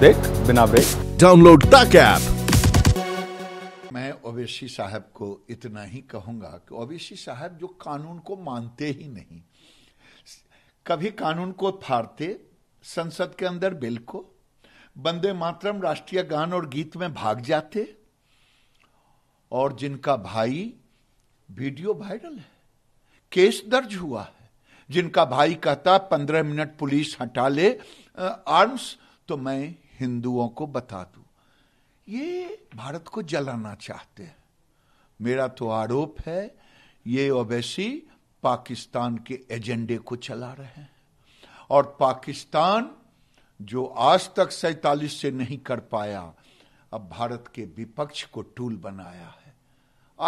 देख बिना break download तक ऐप मैं ओवैसी साहब को इतना ही कहूंगा कि ओवैसी साहब जो कानून को मानते ही नहीं कभी कानून को फाड़ते संसद के अंदर बिल को बंदे मातरम राष्ट्रीय गान और गीत में भाग जाते और जिनका भाई वीडियो वायरल है केस दर्ज हुआ है जिनका भाई कहता पंद्रह मिनट पुलिस हटा ले आर्म्स तो मैं हिंदुओं को बता दू ये भारत को जलाना चाहते हैं मेरा तो आरोप है ये ओवैसी पाकिस्तान के एजेंडे को चला रहे हैं और पाकिस्तान जो आज तक सैतालीस से नहीं कर पाया अब भारत के विपक्ष को टूल बनाया है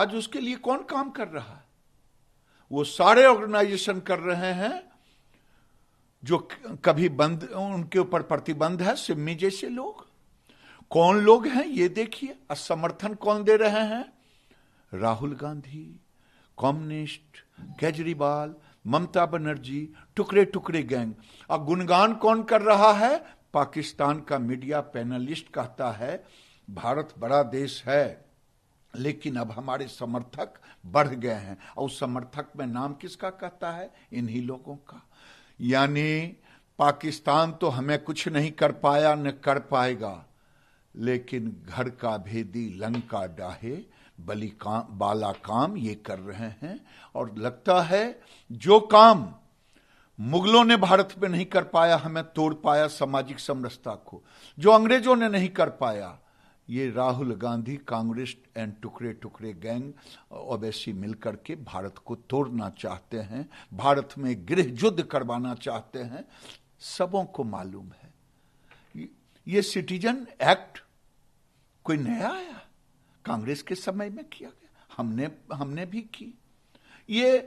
आज उसके लिए कौन काम कर रहा है वो सारे ऑर्गेनाइजेशन कर रहे हैं जो कभी बंद उनके ऊपर प्रतिबंध है सिम्मी जैसे लोग कौन लोग हैं ये देखिए समर्थन कौन दे रहे हैं राहुल गांधी कम्युनिस्ट केजरीवाल ममता बनर्जी टुकड़े टुकड़े गैंग और गुणगान कौन कर रहा है पाकिस्तान का मीडिया पैनलिस्ट कहता है भारत बड़ा देश है लेकिन अब हमारे समर्थक बढ़ गए हैं और उस समर्थक में नाम किसका कहता है इन्हीं लोगों का यानी पाकिस्तान तो हमें कुछ नहीं कर पाया न कर पाएगा लेकिन घर का भेदी लंका डाहे बली काम बाला काम ये कर रहे हैं और लगता है जो काम मुगलों ने भारत में नहीं कर पाया हमें तोड़ पाया सामाजिक समरसता को जो अंग्रेजों ने नहीं कर पाया ये राहुल गांधी कांग्रेस एंड टुकड़े टुकड़े गैंग ओबैसी मिलकर के भारत को तोड़ना चाहते हैं भारत में गृह युद्ध करवाना चाहते हैं सबों को मालूम है ये सिटीजन एक्ट कोई नया आया कांग्रेस के समय में किया गया हमने हमने भी की ये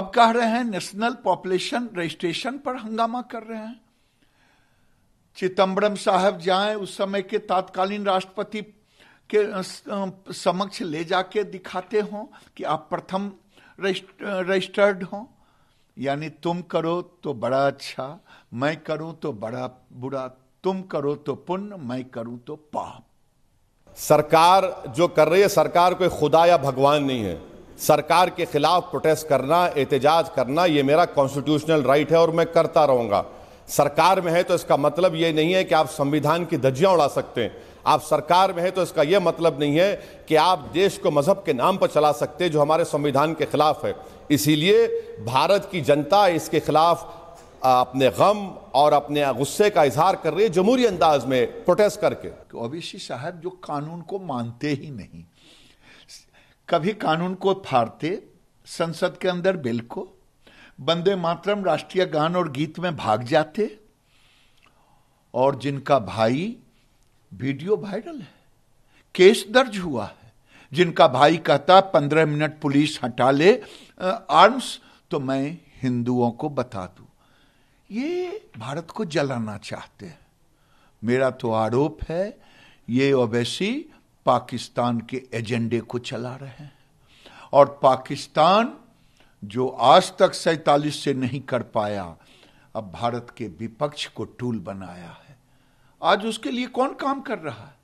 अब कह रहे हैं नेशनल पॉपुलेशन रजिस्ट्रेशन पर हंगामा कर रहे हैं चिदम्बरम साहब जाएं उस समय के तात्कालीन राष्ट्रपति के समक्ष ले जाके दिखाते हों कि आप प्रथम रजिस्टर्ड हो यानी तुम करो तो बड़ा अच्छा मैं करूं तो बड़ा बुरा तुम करो तो पुण्य मैं करूं तो पाप सरकार जो कर रही है सरकार कोई खुदा या भगवान नहीं है सरकार के खिलाफ प्रोटेस्ट करना एहतजाज करना ये मेरा कॉन्स्टिट्यूशनल राइट है और मैं करता रहूंगा सरकार में है तो इसका मतलब ये नहीं है कि आप संविधान की धज्जियां उड़ा सकते हैं आप सरकार में है तो इसका यह मतलब नहीं है कि आप देश को मजहब के नाम पर चला सकते जो हमारे संविधान के खिलाफ है इसीलिए भारत की जनता इसके खिलाफ अपने गम और अपने गुस्से का इजहार कर रही है जमहूरी अंदाज में प्रोटेस्ट करके ओबीसी तो साहब जो कानून को मानते ही नहीं कभी कानून को फाड़ते संसद के अंदर बिल को बंदे मातरम राष्ट्रीय गान और गीत में भाग जाते और जिनका भाई वीडियो वायरल है केस दर्ज हुआ है जिनका भाई कहता पंद्रह मिनट पुलिस हटा ले आर्म्स तो मैं हिंदुओं को बता दू ये भारत को जलाना चाहते हैं मेरा तो आरोप है ये ओवैसी पाकिस्तान के एजेंडे को चला रहे हैं और पाकिस्तान जो आज तक सैतालीस से नहीं कर पाया अब भारत के विपक्ष को टूल बनाया है आज उसके लिए कौन काम कर रहा है